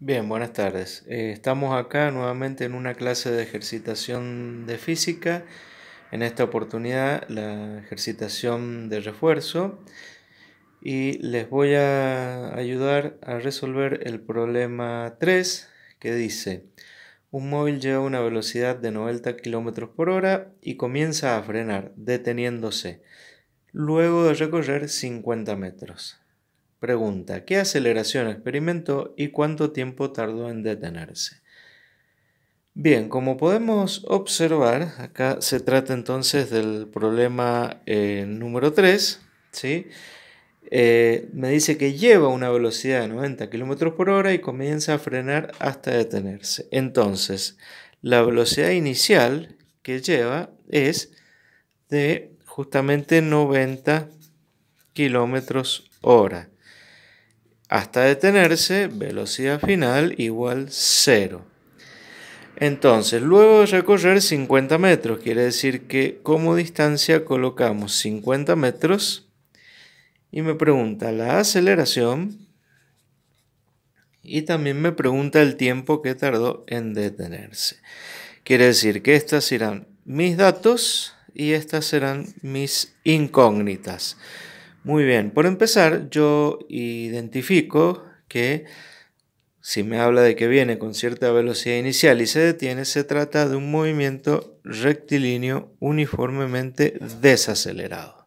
Bien, buenas tardes. Eh, estamos acá nuevamente en una clase de ejercitación de física. En esta oportunidad la ejercitación de refuerzo. Y les voy a ayudar a resolver el problema 3 que dice, un móvil lleva una velocidad de 90 km por hora y comienza a frenar, deteniéndose, luego de recorrer 50 metros. Pregunta, ¿qué aceleración experimentó y cuánto tiempo tardó en detenerse? Bien, como podemos observar, acá se trata entonces del problema eh, número 3, ¿sí? Eh, me dice que lleva una velocidad de 90 km por hora y comienza a frenar hasta detenerse. Entonces, la velocidad inicial que lleva es de justamente 90 km hora hasta detenerse, velocidad final igual 0. Entonces, luego de recorrer 50 metros, quiere decir que como distancia colocamos 50 metros y me pregunta la aceleración y también me pregunta el tiempo que tardó en detenerse. Quiere decir que estas serán mis datos y estas serán mis incógnitas. Muy bien, por empezar yo identifico que si me habla de que viene con cierta velocidad inicial y se detiene, se trata de un movimiento rectilíneo uniformemente desacelerado.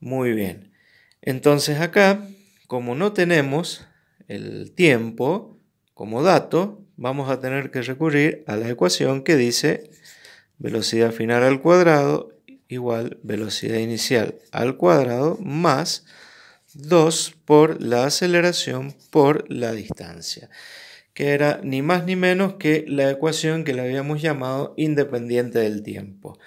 Muy bien, entonces acá, como no tenemos el tiempo como dato, vamos a tener que recurrir a la ecuación que dice velocidad final al cuadrado igual velocidad inicial al cuadrado más 2 por la aceleración por la distancia, que era ni más ni menos que la ecuación que le habíamos llamado independiente del tiempo.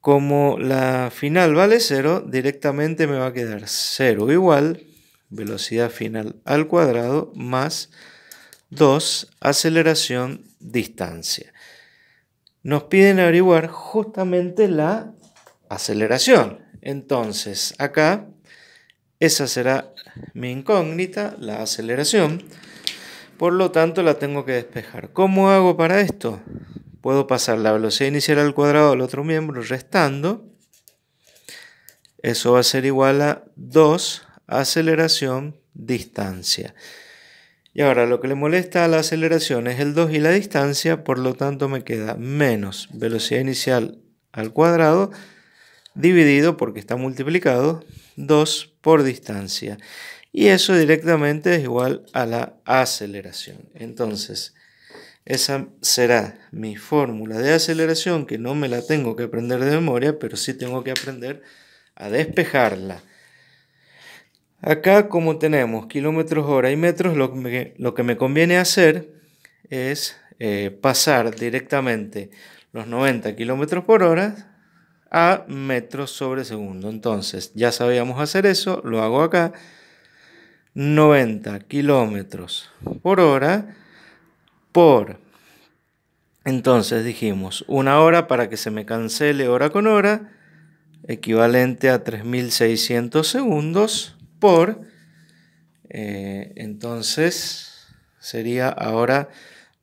Como la final vale 0, directamente me va a quedar 0 igual velocidad final al cuadrado más 2 aceleración distancia nos piden averiguar justamente la aceleración. Entonces, acá, esa será mi incógnita, la aceleración. Por lo tanto, la tengo que despejar. ¿Cómo hago para esto? Puedo pasar la velocidad inicial al cuadrado del otro miembro restando. Eso va a ser igual a 2 aceleración distancia. Y ahora lo que le molesta a la aceleración es el 2 y la distancia, por lo tanto me queda menos velocidad inicial al cuadrado dividido, porque está multiplicado, 2 por distancia. Y eso directamente es igual a la aceleración. Entonces, esa será mi fórmula de aceleración, que no me la tengo que aprender de memoria, pero sí tengo que aprender a despejarla. Acá como tenemos kilómetros hora y metros, lo que me, conviene hacer es eh, pasar directamente los 90 kilómetros por hora a metros sobre segundo. Entonces, ya sabíamos hacer eso, lo hago acá. 90 kilómetros por hora por. Entonces dijimos, una hora para que se me cancele hora con hora, equivalente a 3600 segundos por. Eh, entonces sería ahora,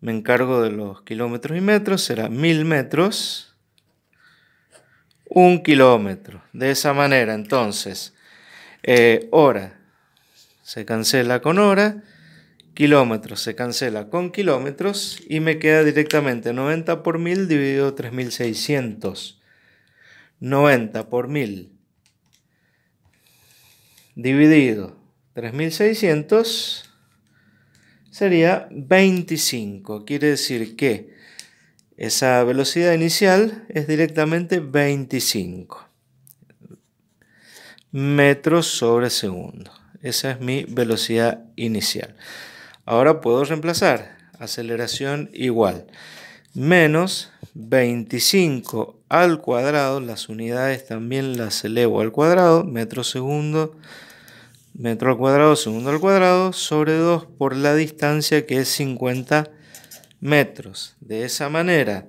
me encargo de los kilómetros y metros, será mil metros, un kilómetro. De esa manera, entonces, eh, hora se cancela con hora, kilómetros se cancela con kilómetros y me queda directamente 90 por mil dividido 3600. 90 por mil dividido 3600 sería 25. Quiere decir que esa velocidad inicial es directamente 25 metros sobre segundo. Esa es mi velocidad inicial. Ahora puedo reemplazar aceleración igual. Menos 25 al cuadrado, las unidades también las elevo al cuadrado, metro segundo metro al cuadrado, segundo al cuadrado, sobre 2 por la distancia que es 50 metros. De esa manera,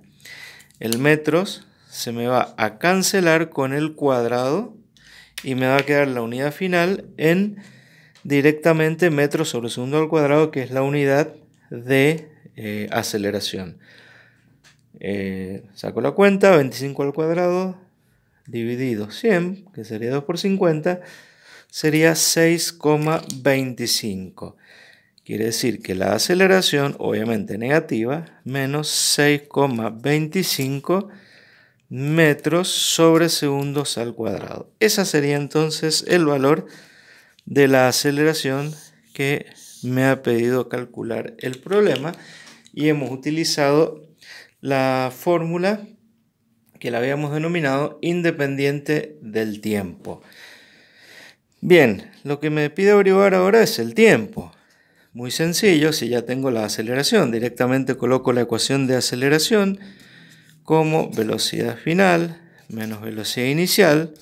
el metros se me va a cancelar con el cuadrado y me va a quedar la unidad final en directamente metros sobre segundo al cuadrado, que es la unidad de eh, aceleración. Eh, saco la cuenta, 25 al cuadrado dividido 100, que sería 2 por 50, sería 6,25. Quiere decir que la aceleración, obviamente negativa, menos 6,25 metros sobre segundos al cuadrado. Ese sería entonces el valor de la aceleración que me ha pedido calcular el problema y hemos utilizado la fórmula que la habíamos denominado independiente del tiempo. Bien, lo que me pide averiguar ahora es el tiempo. Muy sencillo, si ya tengo la aceleración, directamente coloco la ecuación de aceleración como velocidad final menos velocidad inicial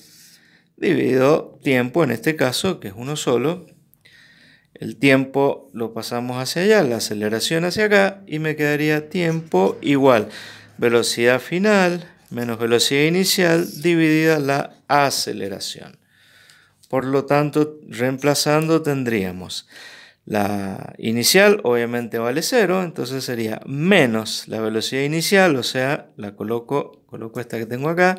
dividido tiempo, en este caso, que es uno solo. El tiempo lo pasamos hacia allá, la aceleración hacia acá y me quedaría tiempo igual. Velocidad final menos velocidad inicial dividida la aceleración. Por lo tanto, reemplazando tendríamos la inicial, obviamente vale 0, entonces sería menos la velocidad inicial, o sea, la coloco, coloco esta que tengo acá,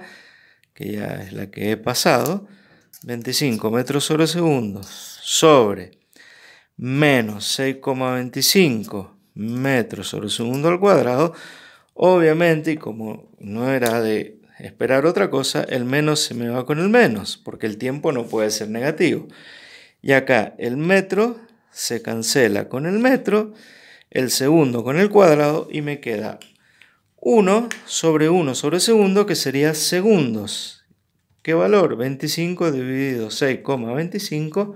que ya es la que he pasado, 25 metros sobre segundo, sobre menos 6,25 metros sobre segundo al cuadrado, obviamente, y como no era de esperar otra cosa, el menos se me va con el menos, porque el tiempo no puede ser negativo. Y acá el metro se cancela con el metro, el segundo con el cuadrado y me queda 1 sobre 1 sobre segundo, que sería segundos. ¿Qué valor? 25 dividido 6,25,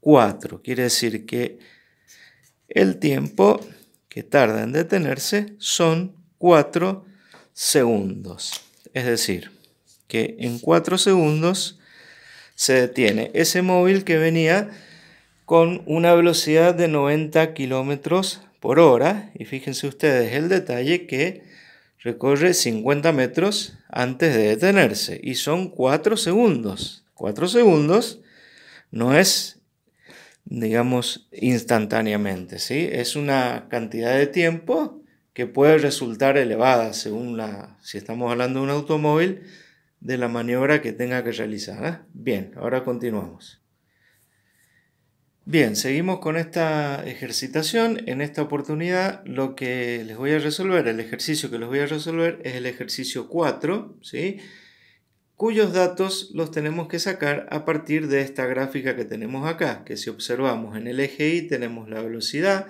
4. Quiere decir que el tiempo que tarda en detenerse son 4 segundos. Es decir, que en 4 segundos se detiene ese móvil que venía con una velocidad de 90 kilómetros por hora. Y fíjense ustedes el detalle que recorre 50 metros antes de detenerse. Y son 4 segundos. 4 segundos no es, digamos, instantáneamente, ¿sí? Es una cantidad de tiempo que puede resultar elevada según la, si estamos hablando de un automóvil, de la maniobra que tenga que realizar. ¿eh? Bien, ahora continuamos. Bien, seguimos con esta ejercitación. En esta oportunidad lo que les voy a resolver, el ejercicio que les voy a resolver es el ejercicio 4, ¿sí? cuyos datos los tenemos que sacar a partir de esta gráfica que tenemos acá, que si observamos en el eje Y tenemos la velocidad,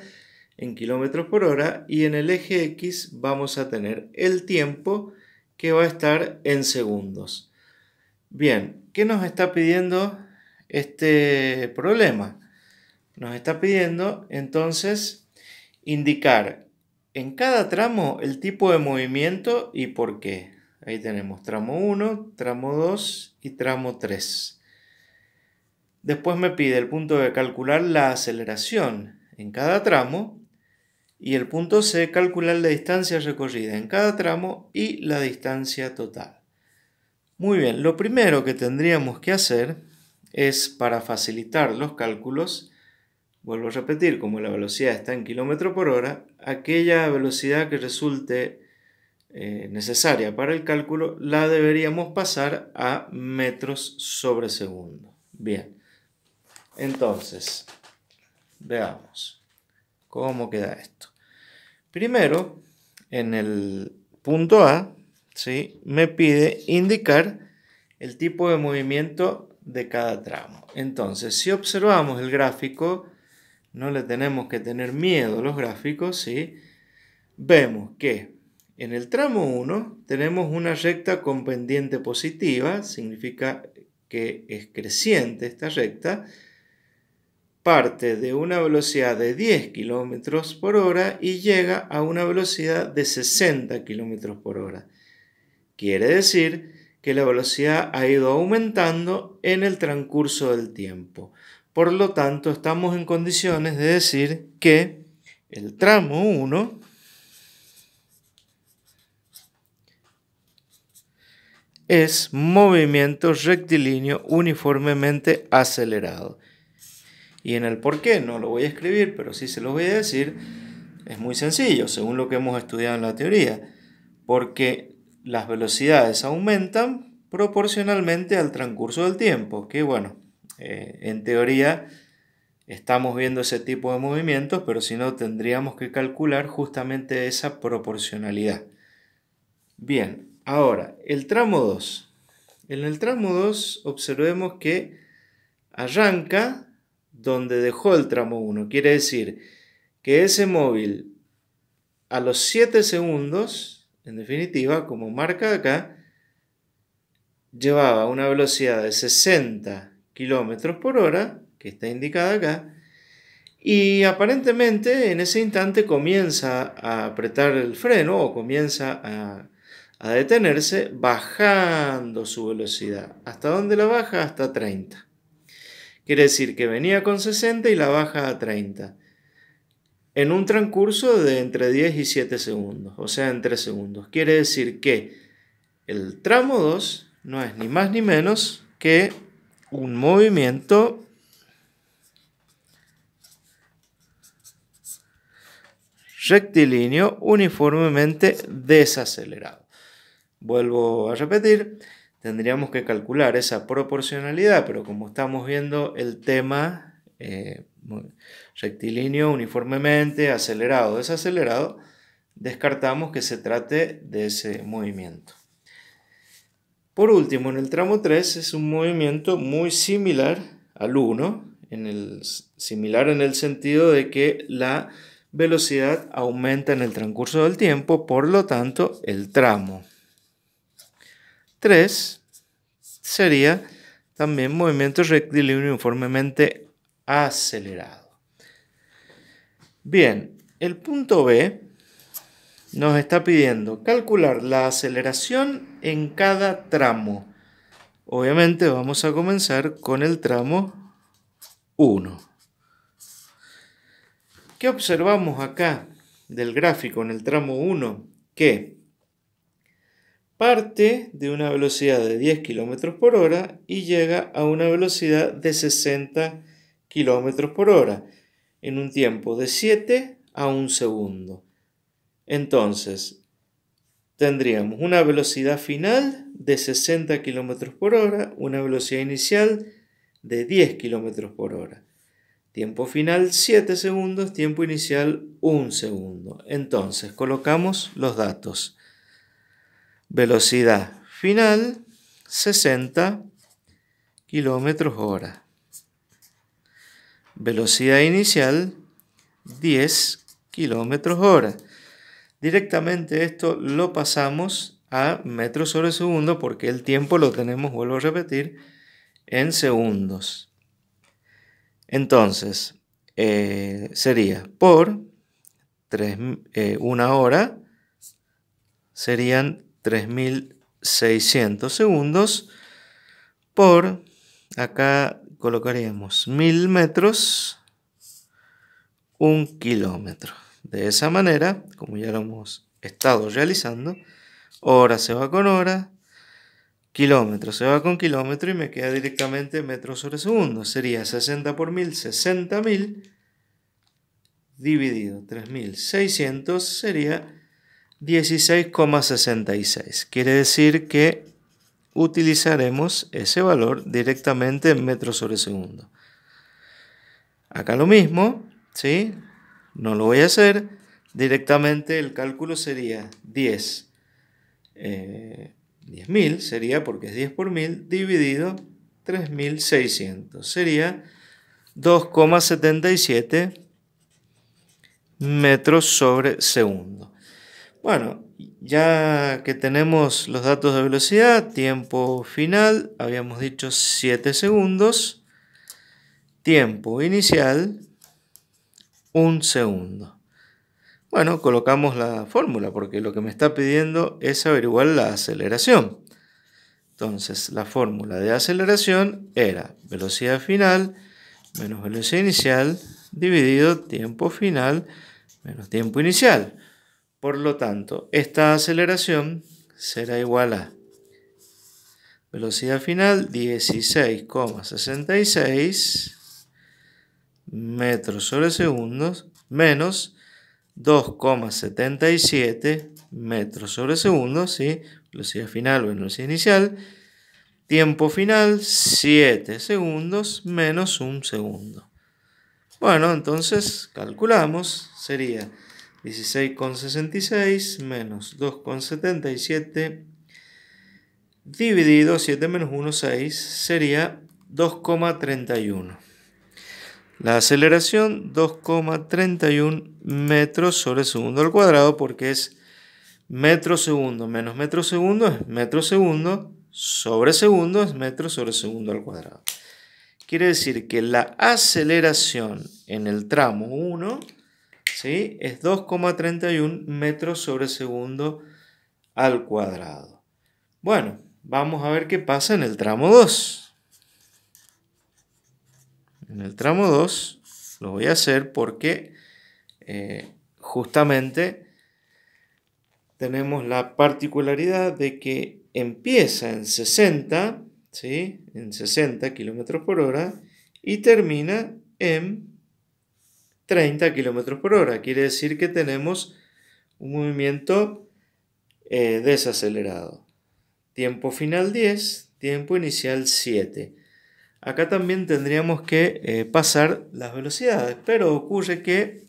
en kilómetros por hora y en el eje X vamos a tener el tiempo que va a estar en segundos. Bien, ¿qué nos está pidiendo este problema? Nos está pidiendo entonces indicar en cada tramo el tipo de movimiento y por qué. Ahí tenemos tramo 1, tramo 2 y tramo 3. Después me pide el punto de calcular la aceleración en cada tramo y el punto C calcular la distancia recorrida en cada tramo y la distancia total. Muy bien, lo primero que tendríamos que hacer es para facilitar los cálculos, vuelvo a repetir, como la velocidad está en kilómetro por hora, aquella velocidad que resulte eh, necesaria para el cálculo la deberíamos pasar a metros sobre segundo. Bien, entonces, veamos. ¿Cómo queda esto? Primero, en el punto A, ¿sí? me pide indicar el tipo de movimiento de cada tramo. Entonces, si observamos el gráfico, no le tenemos que tener miedo a los gráficos, ¿sí? vemos que en el tramo 1 tenemos una recta con pendiente positiva, significa que es creciente esta recta, parte de una velocidad de 10 km por hora y llega a una velocidad de 60 km por hora. Quiere decir que la velocidad ha ido aumentando en el transcurso del tiempo. Por lo tanto, estamos en condiciones de decir que el tramo 1 es movimiento rectilíneo uniformemente acelerado. Y en el por qué no lo voy a escribir, pero sí se los voy a decir, es muy sencillo, según lo que hemos estudiado en la teoría, porque las velocidades aumentan proporcionalmente al transcurso del tiempo, que bueno, eh, en teoría estamos viendo ese tipo de movimientos, pero si no tendríamos que calcular justamente esa proporcionalidad. Bien, ahora, el tramo 2. En el tramo 2 observemos que arranca donde dejó el tramo 1. Quiere decir que ese móvil a los 7 segundos, en definitiva, como marca acá, llevaba una velocidad de 60 kilómetros por hora, que está indicada acá, y aparentemente en ese instante comienza a apretar el freno o comienza a, detenerse bajando su velocidad. ¿Hasta dónde la baja? Hasta 30. Quiere decir que venía con 60 y la baja a 30. En un transcurso de entre 10 y 7 segundos, o sea, en 3 segundos. Quiere decir que el tramo 2 no es ni más ni menos que un movimiento rectilíneo uniformemente desacelerado. Vuelvo a repetir, tendríamos que calcular esa proporcionalidad, pero como estamos viendo el tema eh, rectilíneo uniformemente, acelerado, o desacelerado, descartamos que se trate de ese movimiento. Por último, en el tramo 3 es un movimiento muy similar al 1, en el, similar en el sentido de que la velocidad aumenta en el transcurso del tiempo, por lo tanto el tramo 3 sería también movimiento rectilíneo uniformemente acelerado. Bien, el punto B nos está pidiendo calcular la aceleración en cada tramo. Obviamente vamos a comenzar con el tramo 1. ¿Qué observamos acá del gráfico en el tramo 1? Que parte de una velocidad de 10 km por hora y llega a una velocidad de 60 km por hora en un tiempo de 7 a 1 segundo. Entonces, tendríamos una velocidad final de 60 km por hora, una velocidad inicial de 10 km por hora. Tiempo final 7 segundos, tiempo inicial 1 segundo. Entonces, colocamos los datos. Velocidad final 60 kilómetros hora. Velocidad inicial 10 kilómetros hora. Directamente esto lo pasamos a metros sobre segundo porque el tiempo lo tenemos, vuelvo a repetir, en segundos. Entonces, eh, sería por eh, una hora serían 3600 segundos por, acá colocaríamos 1000 metros, un kilómetro. De esa manera, como ya lo hemos estado realizando, hora se va con hora, kilómetro se va con kilómetro y me queda directamente metros sobre segundo. Sería 60 por 1000, 60.000 dividido 3600 sería 16,66. Quiere decir que utilizaremos ese valor directamente en metros sobre segundo. Acá lo mismo, ¿sí? No lo voy a hacer. Directamente el cálculo sería 10. 10.000 eh, sería porque es 10 por 1000 dividido 3.600. Sería 2,77 metros sobre segundo. Bueno, ya que tenemos los datos de velocidad, tiempo final, habíamos dicho 7 segundos, tiempo inicial, 1 segundo. Bueno, colocamos la fórmula porque lo que me está pidiendo es averiguar la aceleración. Entonces, la fórmula de aceleración era velocidad final menos velocidad inicial dividido tiempo final menos tiempo inicial. Por lo tanto, esta aceleración será igual a velocidad final 16,66 metros sobre segundos menos 2,77 metros sobre segundos, ¿sí? velocidad final o velocidad inicial. Tiempo final 7 segundos menos 1 segundo. Bueno, entonces calculamos, sería 16,66 menos 2,77 dividido 7 menos 1,6 sería 2,31. La aceleración 2,31 metros sobre segundo al cuadrado porque es metro segundo menos metro segundo es metro segundo sobre segundo es metro sobre segundo al cuadrado. Quiere decir que la aceleración en el tramo 1 es 2,31 metros sobre segundo al cuadrado. Bueno, vamos a ver qué pasa en el tramo 2. En el tramo 2 lo voy a hacer porque eh, justamente tenemos la particularidad de que empieza en 60, ¿sí? en 60 kilómetros por hora y termina en 30 km por hora. Quiere decir que tenemos un movimiento eh, desacelerado. Tiempo final 10, tiempo inicial 7. Acá también tendríamos que eh, pasar las velocidades, pero ocurre que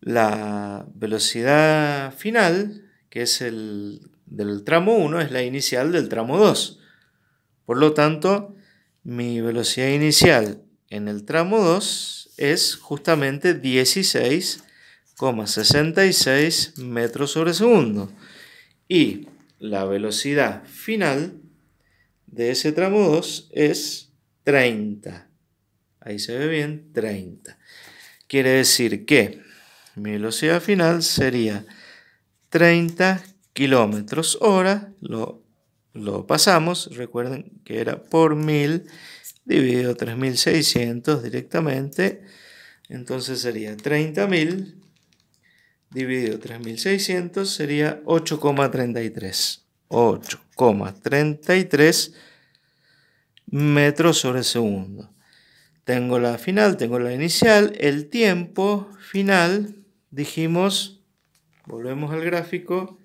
la velocidad final, que es el del tramo 1, es la inicial del tramo 2. Por lo tanto, mi velocidad inicial en el tramo 2 es justamente 16,66 metros sobre segundo. Y la velocidad final de ese tramo 2 es 30. Ahí se ve bien, 30. Quiere decir que mi velocidad final sería 30 kilómetros hora, lo lo pasamos, recuerden que era por 1000 dividido 3600 directamente, entonces sería 30.000 dividido 3600 sería 8,33. 8,33 metros sobre segundo. Tengo la final, tengo la inicial, el tiempo final, dijimos, volvemos al gráfico,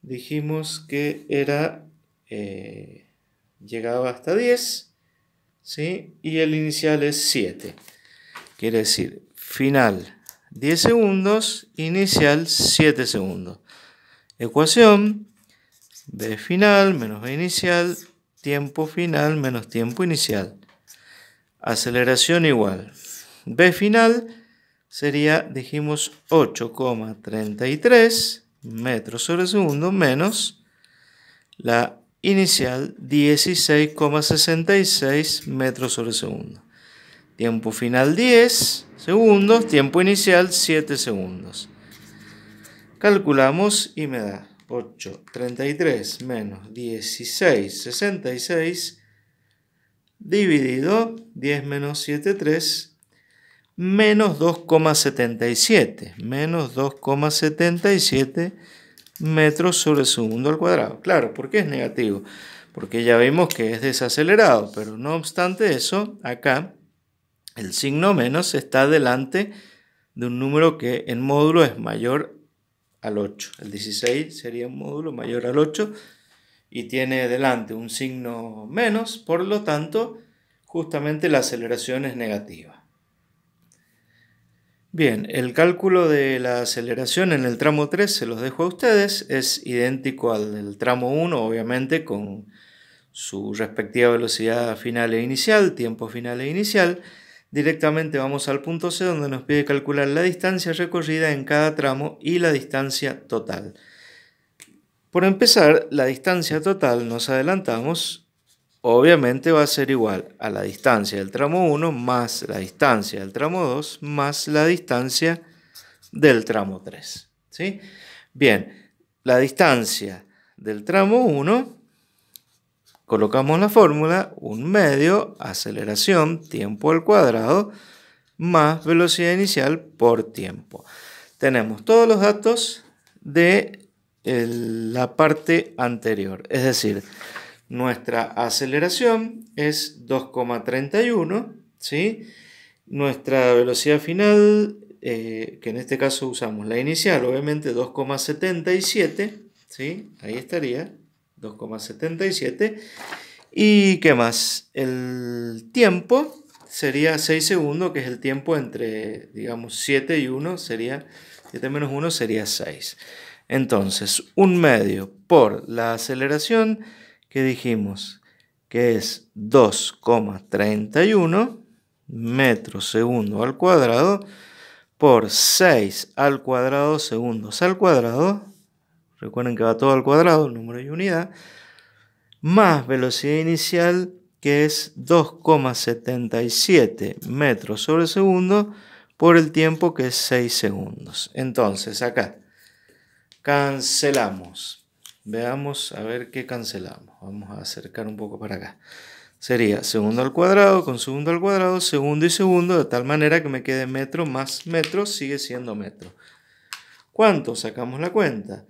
dijimos que era eh, llegaba hasta 10, ¿sí? Y el inicial es 7. Quiere decir, final 10 segundos, inicial 7 segundos. Ecuación, B final menos B inicial, tiempo final menos tiempo inicial. Aceleración igual. B final sería, dijimos, 8,33 metros sobre segundo menos la inicial 16,66 metros sobre segundo. Tiempo final 10 segundos, tiempo inicial 7 segundos. Calculamos y me da 8,33 menos 16,66 dividido 10 menos 7,3. menos 2,77, menos 2,77 metros sobre segundo al cuadrado. Claro, ¿por qué es negativo? Porque ya vimos que es desacelerado, pero no obstante eso, acá el signo menos está delante de un número que en módulo es mayor al 8. El 16 sería un módulo mayor al 8 y tiene delante un signo menos, por lo tanto, justamente la aceleración es negativa. Bien, el cálculo de la aceleración en el tramo 3 se los dejo a ustedes, es idéntico al del tramo 1, obviamente con su respectiva velocidad final e inicial, tiempo final e inicial. Directamente vamos al punto C donde nos pide calcular la distancia recorrida en cada tramo y la distancia total. Por empezar, la distancia total nos adelantamos obviamente va a ser igual a la distancia del tramo 1 más la distancia del tramo 2 más la distancia del tramo 3. ¿sí? Bien, la distancia del tramo 1, colocamos la fórmula, un medio, aceleración, tiempo al cuadrado, más velocidad inicial por tiempo. Tenemos todos los datos de la parte anterior, es decir, nuestra aceleración es 2,31, ¿sí? Nuestra velocidad final, eh, que en este caso usamos la inicial, obviamente 2,77, ¿sí? Ahí estaría, 2,77. ¿Y qué más? El tiempo sería 6 segundos, que es el tiempo entre, digamos, 7 y 1, sería, 7 menos 1 sería 6. Entonces, un medio por la aceleración que dijimos que es 2,31 metros segundo al cuadrado por 6 al cuadrado segundos al cuadrado. Recuerden que va todo al cuadrado, número y unidad. Más velocidad inicial que es 2,77 metros sobre segundo por el tiempo que es 6 segundos. Entonces acá cancelamos. Veamos a ver qué cancelamos. Vamos a acercar un poco para acá. Sería segundo al cuadrado con segundo al cuadrado, segundo y segundo, de tal manera que me quede metro más metro, sigue siendo metro. ¿Cuánto? Sacamos la cuenta.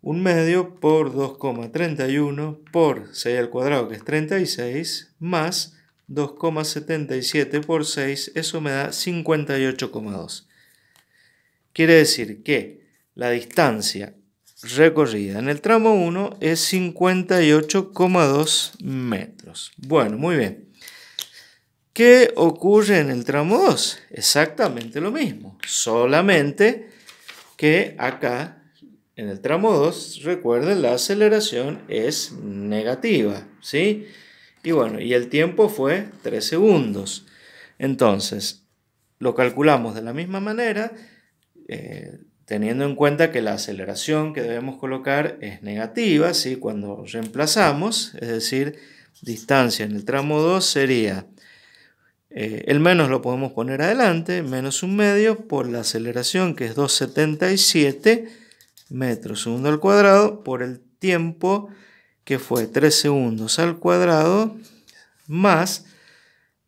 Un medio por 2,31 por 6 al cuadrado, que es 36, más 2,77 por 6, eso me da 58,2. Quiere decir que la distancia recorrida. En el tramo 1 es 58,2 metros. Bueno, muy bien. ¿Qué ocurre en el tramo 2? Exactamente lo mismo, solamente que acá en el tramo 2, recuerden, la aceleración es negativa, ¿sí? Y bueno, y el tiempo fue 3 segundos. Entonces, lo calculamos de la misma manera, eh, teniendo en cuenta que la aceleración que debemos colocar es negativa, cuando reemplazamos, es decir, distancia en el tramo 2 sería, eh, el menos lo podemos poner adelante, menos un medio por la aceleración que es 277 metros segundo al cuadrado por el tiempo que fue 3 segundos al cuadrado más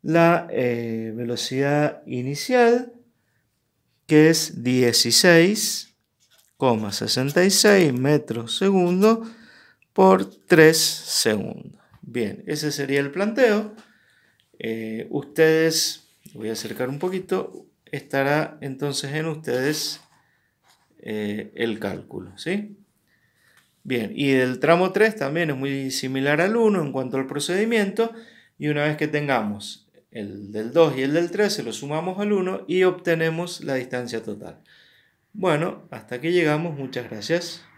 la eh, velocidad inicial que es 16,66 metros segundo por 3 segundos. Bien, ese sería el planteo. Eh, ustedes, voy a acercar un poquito, estará entonces en ustedes eh, el cálculo, ¿sí? Bien, y el tramo 3 también es muy similar al 1 en cuanto al procedimiento. Y una vez que tengamos el del 2 y el del 3, se lo sumamos al 1 y obtenemos la distancia total. Bueno, hasta aquí llegamos, muchas gracias.